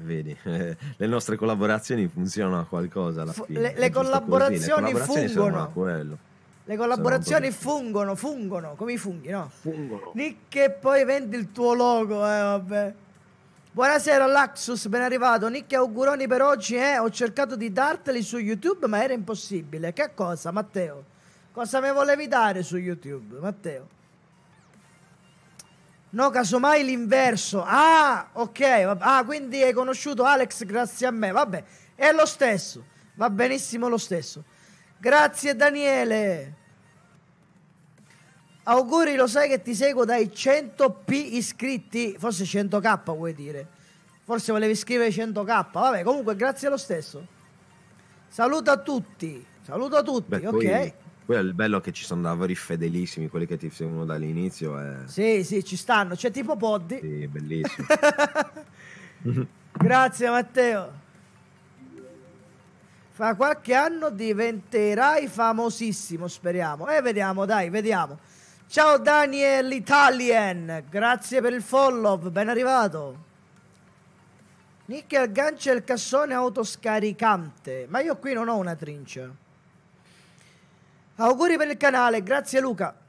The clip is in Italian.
vedi, le nostre collaborazioni funzionano a qualcosa alla fine. Le, le collaborazioni, collaborazioni fungono. Le collaborazioni fungono, fungono, come i funghi, no? Fungono. Nick e poi vendi il tuo logo, eh, vabbè. Buonasera Laxus, ben arrivato. Nick auguroni per oggi, eh. Ho cercato di darteli su YouTube, ma era impossibile. Che cosa, Matteo? Cosa mi volevi dare su YouTube, Matteo? No, casomai l'inverso. Ah, ok. Ah, quindi hai conosciuto Alex grazie a me. Vabbè, è lo stesso. Va benissimo lo stesso. Grazie Daniele. Auguri, lo sai che ti seguo dai 100p iscritti. Forse 100k vuoi dire. Forse volevi scrivere 100k. Vabbè, comunque grazie lo stesso. Saluto a tutti. Saluto a tutti, Beh, ok. Poi quello è il bello che ci sono davvero i fedelissimi, quelli che ti seguono dall'inizio. È... Sì, sì, ci stanno. C'è tipo Poddi. Sì, bellissimo. Grazie Matteo. Fra qualche anno diventerai famosissimo, speriamo. E eh, vediamo, dai, vediamo. Ciao Daniel Italian, grazie per il follow, ben arrivato. Nickel aggancia il cassone autoscaricante, ma io qui non ho una trincia. Auguri per il canale, grazie Luca.